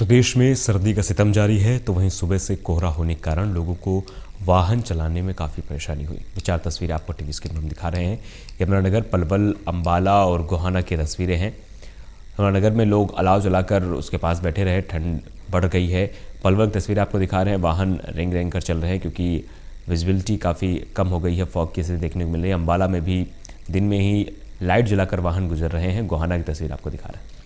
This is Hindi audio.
प्रदेश में सर्दी का सितम जारी है तो वहीं सुबह से कोहरा होने के कारण लोगों को वाहन चलाने में काफ़ी परेशानी हुई ये चार तस्वीरें आपको टीवी स्क्रीन पर हम दिखा रहे हैं यमुनानगर पलवल अम्बाला और गोहाना की तस्वीरें हैं यमुनानगर में लोग अलाव जलाकर उसके पास बैठे रहे ठंड बढ़ गई है पलवल की तस्वीरें आपको दिखा रहे हैं वाहन रेंग रेंग कर चल रहे हैं क्योंकि विजिबिलिटी काफ़ी कम हो गई है फॉग की स्थिति देखने को मिल रही है अम्बाला में भी दिन में ही लाइट जलाकर वाहन गुजर रहे हैं गोहाना की तस्वीर आपको दिखा रहे हैं